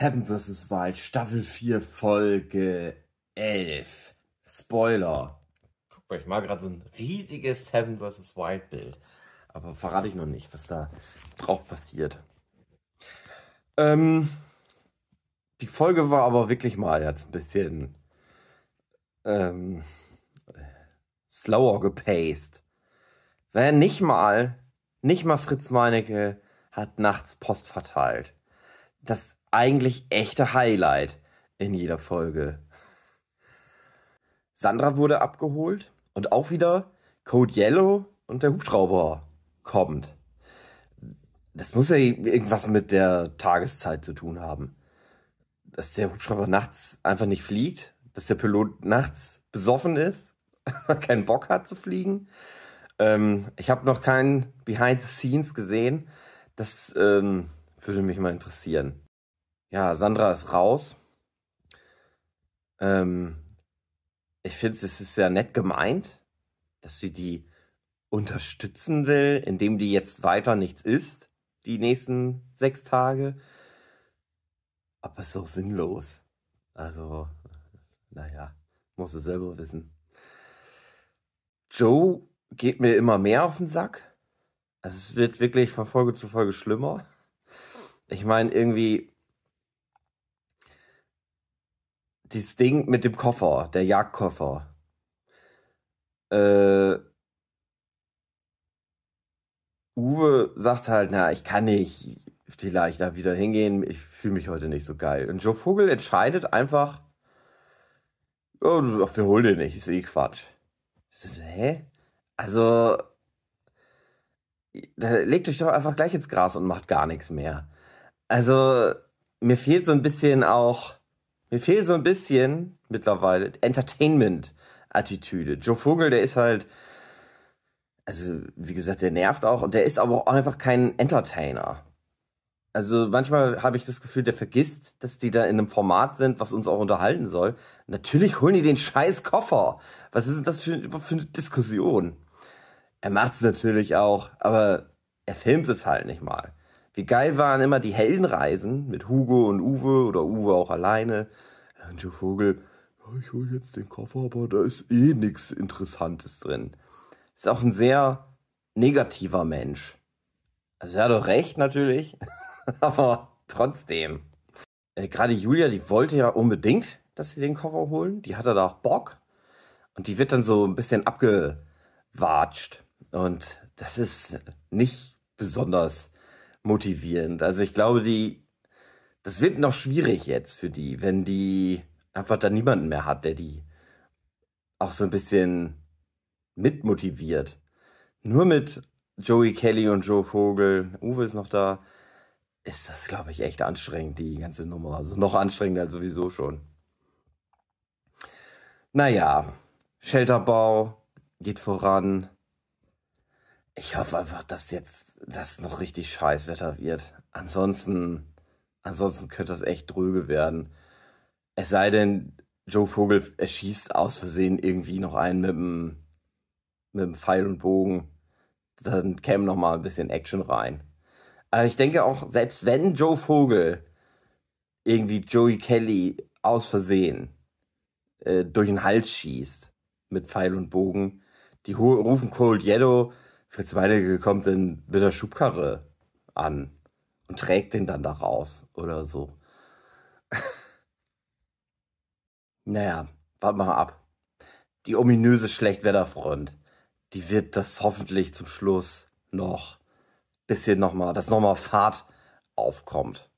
Seven vs. Wild Staffel 4 Folge 11. Spoiler. Guck mal, ich mag gerade so ein riesiges Seven vs. Wild Bild. Aber verrate ich noch nicht, was da drauf passiert. Ähm, die Folge war aber wirklich mal jetzt ein bisschen ähm, slower gepaced. Wer nicht mal, nicht mal Fritz Meinecke hat nachts Post verteilt. Das eigentlich echte Highlight in jeder Folge. Sandra wurde abgeholt und auch wieder Code Yellow und der Hubschrauber kommt. Das muss ja irgendwas mit der Tageszeit zu tun haben. Dass der Hubschrauber nachts einfach nicht fliegt, dass der Pilot nachts besoffen ist, keinen Bock hat zu fliegen. Ähm, ich habe noch keinen Behind the Scenes gesehen. Das ähm, würde mich mal interessieren. Ja, Sandra ist raus. Ähm, ich finde, es ist ja nett gemeint, dass sie die unterstützen will, indem die jetzt weiter nichts isst, die nächsten sechs Tage. Aber es ist auch sinnlos. Also, naja, muss es selber wissen. Joe geht mir immer mehr auf den Sack. Also es wird wirklich von Folge zu Folge schlimmer. Ich meine, irgendwie dieses Ding mit dem Koffer, der Jagdkoffer. Äh, Uwe sagt halt, na, ich kann nicht vielleicht da wieder hingehen, ich fühle mich heute nicht so geil. Und Joe Vogel entscheidet einfach, oh, wir holen den nicht, ist eh Quatsch. So, hä? Also, legt euch doch einfach gleich ins Gras und macht gar nichts mehr. Also, mir fehlt so ein bisschen auch mir fehlt so ein bisschen mittlerweile Entertainment-Attitüde. Joe Vogel, der ist halt, also wie gesagt, der nervt auch und der ist aber auch einfach kein Entertainer. Also manchmal habe ich das Gefühl, der vergisst, dass die da in einem Format sind, was uns auch unterhalten soll. Natürlich holen die den scheiß Koffer. Was ist denn das für, für eine Diskussion? Er macht es natürlich auch, aber er filmt es halt nicht mal. Wie geil waren immer die Heldenreisen mit Hugo und Uwe oder Uwe auch alleine der Vogel, ich hole jetzt den Koffer, aber da ist eh nichts Interessantes drin. Ist auch ein sehr negativer Mensch. Also er hat doch recht natürlich, aber trotzdem. Äh, Gerade Julia, die wollte ja unbedingt, dass sie den Koffer holen. Die hatte da auch Bock. Und die wird dann so ein bisschen abgewatscht. Und das ist nicht besonders motivierend. Also ich glaube, die das wird noch schwierig jetzt für die, wenn die einfach da niemanden mehr hat, der die auch so ein bisschen mitmotiviert. Nur mit Joey Kelly und Joe Vogel, Uwe ist noch da, ist das, glaube ich, echt anstrengend, die ganze Nummer. Also noch anstrengender als sowieso schon. Naja, Shelterbau geht voran. Ich hoffe einfach, dass jetzt das noch richtig scheiß Wetter wird. Ansonsten Ansonsten könnte das echt dröge werden. Es sei denn, Joe Vogel erschießt aus Versehen irgendwie noch einen mit dem, mit dem Pfeil und Bogen. Dann käme noch mal ein bisschen Action rein. Aber ich denke auch, selbst wenn Joe Vogel irgendwie Joey Kelly aus Versehen äh, durch den Hals schießt mit Pfeil und Bogen, die rufen Cold Yellow, Fritz Meinecke kommt dann mit der Schubkarre an und trägt den dann da raus oder so. naja, warten wir mal ab. Die ominöse Schlechtwetterfront, die wird das hoffentlich zum Schluss noch bisschen nochmal, dass nochmal Fahrt aufkommt.